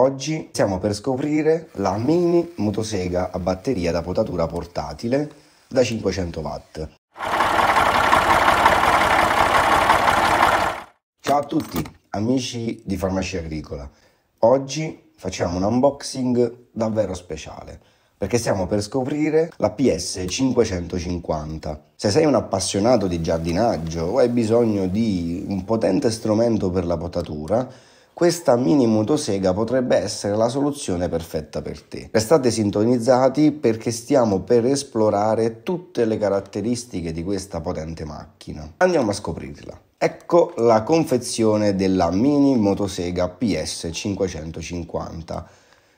Oggi siamo per scoprire la mini motosega a batteria da potatura portatile da 500 watt. Ciao a tutti amici di Farmacia Agricola, oggi facciamo un unboxing davvero speciale perché stiamo per scoprire la PS550. Se sei un appassionato di giardinaggio o hai bisogno di un potente strumento per la potatura, questa mini motosega potrebbe essere la soluzione perfetta per te. Restate sintonizzati perché stiamo per esplorare tutte le caratteristiche di questa potente macchina. Andiamo a scoprirla. Ecco la confezione della mini motosega PS550.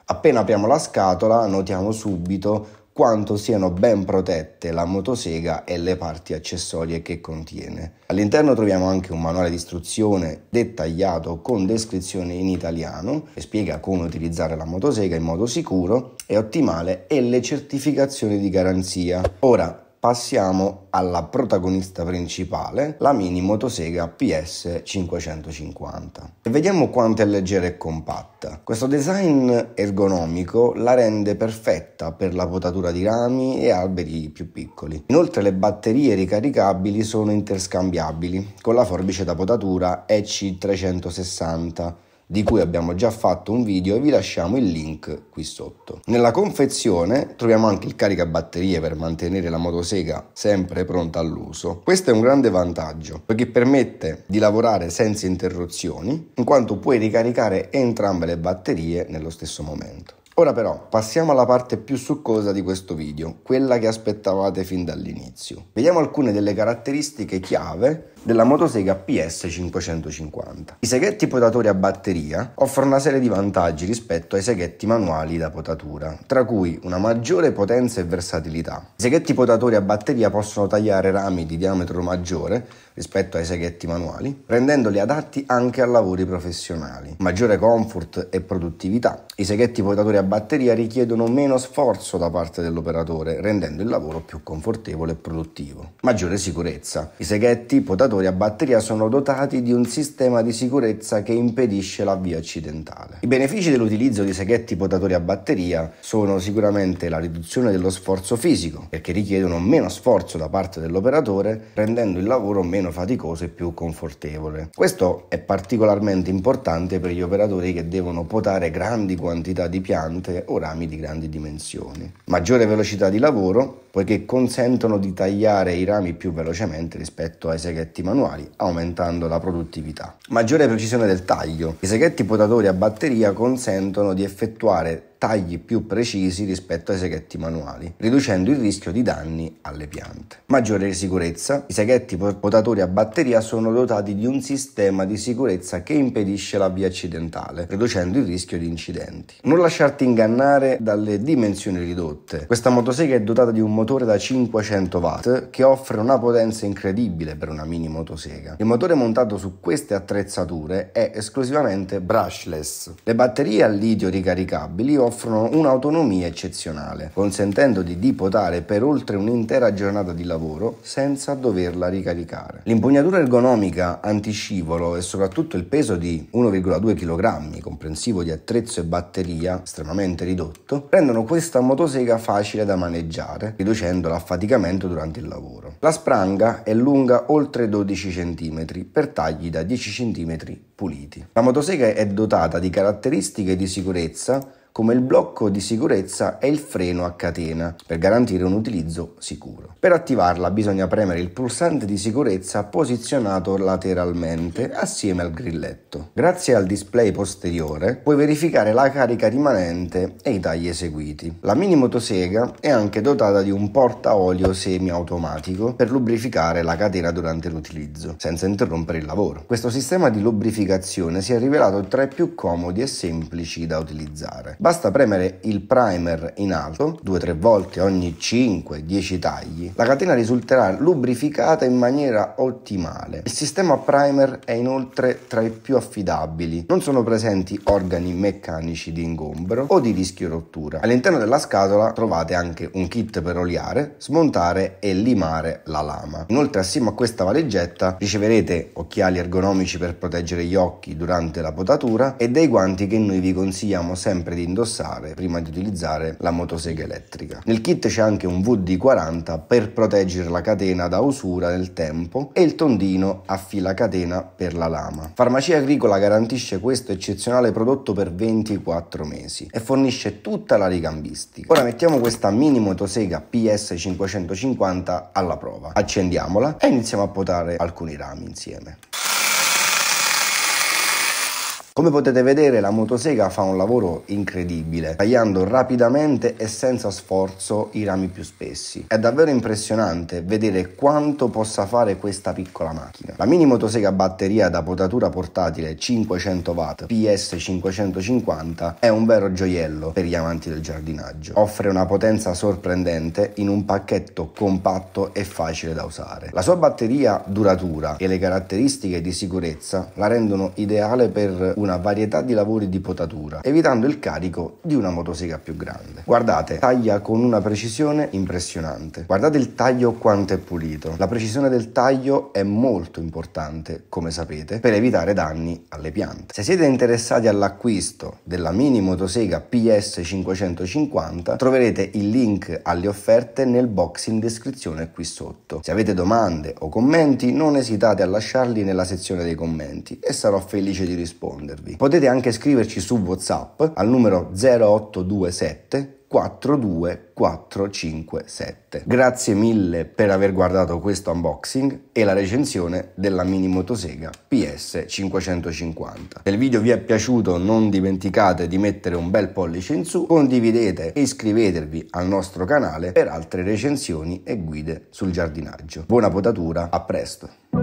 Appena apriamo la scatola notiamo subito quanto siano ben protette la motosega e le parti accessorie che contiene. All'interno troviamo anche un manuale di istruzione dettagliato con descrizione in italiano che spiega come utilizzare la motosega in modo sicuro e ottimale e le certificazioni di garanzia. Ora, Passiamo alla protagonista principale, la mini motosega PS550. E vediamo quanto è leggera e compatta. Questo design ergonomico la rende perfetta per la potatura di rami e alberi più piccoli. Inoltre le batterie ricaricabili sono interscambiabili con la forbice da potatura EC360 di cui abbiamo già fatto un video e vi lasciamo il link qui sotto. Nella confezione troviamo anche il caricabatterie per mantenere la motosega sempre pronta all'uso. Questo è un grande vantaggio perché permette di lavorare senza interruzioni in quanto puoi ricaricare entrambe le batterie nello stesso momento. Ora però passiamo alla parte più succosa di questo video, quella che aspettavate fin dall'inizio. Vediamo alcune delle caratteristiche chiave della motosega PS550. I seghetti potatori a batteria offrono una serie di vantaggi rispetto ai seghetti manuali da potatura, tra cui una maggiore potenza e versatilità. I seghetti potatori a batteria possono tagliare rami di diametro maggiore rispetto ai seghetti manuali, rendendoli adatti anche a lavori professionali. Maggiore comfort e produttività. I seghetti potatori a batteria richiedono meno sforzo da parte dell'operatore, rendendo il lavoro più confortevole e produttivo. Maggiore sicurezza. I seghetti potatori a batteria sono dotati di un sistema di sicurezza che impedisce la via accidentale. I benefici dell'utilizzo di seghetti potatori a batteria sono sicuramente la riduzione dello sforzo fisico, perché richiedono meno sforzo da parte dell'operatore, rendendo il lavoro meno faticoso e più confortevole. Questo è particolarmente importante per gli operatori che devono potare grandi quantità di piante durante o rami di grandi dimensioni. Maggiore velocità di lavoro poiché consentono di tagliare i rami più velocemente rispetto ai seghetti manuali, aumentando la produttività. Maggiore precisione del taglio. I seghetti potatori a batteria consentono di effettuare tagli più precisi rispetto ai seghetti manuali, riducendo il rischio di danni alle piante. Maggiore sicurezza. I seghetti potatori a batteria sono dotati di un sistema di sicurezza che impedisce la via accidentale, riducendo il rischio di incidenti. Non lasciarti ingannare dalle dimensioni ridotte. Questa motosega è dotata di un motore da 500 watt che offre una potenza incredibile per una mini motosega. Il motore montato su queste attrezzature è esclusivamente brushless. Le batterie a litio ricaricabili offrono un'autonomia eccezionale, consentendo di dipotare per oltre un'intera giornata di lavoro senza doverla ricaricare. L'impugnatura ergonomica antiscivolo e soprattutto il peso di 1,2 kg, comprensivo di attrezzo e batteria, estremamente ridotto, rendono questa motosega facile da maneggiare, riducendo riducendo l'affaticamento durante il lavoro. La spranga è lunga oltre 12 cm per tagli da 10 cm puliti. La motosega è dotata di caratteristiche di sicurezza come il blocco di sicurezza e il freno a catena per garantire un utilizzo sicuro. Per attivarla bisogna premere il pulsante di sicurezza posizionato lateralmente assieme al grilletto. Grazie al display posteriore puoi verificare la carica rimanente e i tagli eseguiti. La mini motosega è anche dotata di un porta olio semiautomatico per lubrificare la catena durante l'utilizzo, senza interrompere il lavoro. Questo sistema di lubrificazione si è rivelato tra i più comodi e semplici da utilizzare Basta premere il primer in alto 2-3 volte ogni 5-10 tagli. La catena risulterà lubrificata in maniera ottimale. Il sistema primer è inoltre tra i più affidabili. Non sono presenti organi meccanici di ingombro o di rischio rottura. All'interno della scatola trovate anche un kit per oliare, smontare e limare la lama. Inoltre assieme a questa valigetta riceverete occhiali ergonomici per proteggere gli occhi durante la potatura e dei guanti che noi vi consigliamo sempre di indossare prima di utilizzare la motosega elettrica. Nel kit c'è anche un VD40 per proteggere la catena da usura nel tempo e il tondino a fila catena per la lama. Farmacia Agricola garantisce questo eccezionale prodotto per 24 mesi e fornisce tutta la ricambistica. Ora mettiamo questa mini motosega PS550 alla prova, accendiamola e iniziamo a potare alcuni rami insieme. Come potete vedere la motosega fa un lavoro incredibile, tagliando rapidamente e senza sforzo i rami più spessi. È davvero impressionante vedere quanto possa fare questa piccola macchina. La mini motosega batteria da potatura portatile 500 watt PS550 è un vero gioiello per gli amanti del giardinaggio. Offre una potenza sorprendente in un pacchetto compatto e facile da usare. La sua batteria duratura e le caratteristiche di sicurezza la rendono ideale per una una varietà di lavori di potatura, evitando il carico di una motosega più grande. Guardate, taglia con una precisione impressionante. Guardate il taglio quanto è pulito. La precisione del taglio è molto importante, come sapete, per evitare danni alle piante. Se siete interessati all'acquisto della mini motosega PS550, troverete il link alle offerte nel box in descrizione qui sotto. Se avete domande o commenti, non esitate a lasciarli nella sezione dei commenti e sarò felice di rispondere rispondervi. Potete anche scriverci su WhatsApp al numero 0827 42457. Grazie mille per aver guardato questo unboxing e la recensione della mini motosega PS550. Se il video vi è piaciuto non dimenticate di mettere un bel pollice in su, condividete e iscrivetevi al nostro canale per altre recensioni e guide sul giardinaggio. Buona potatura, a presto!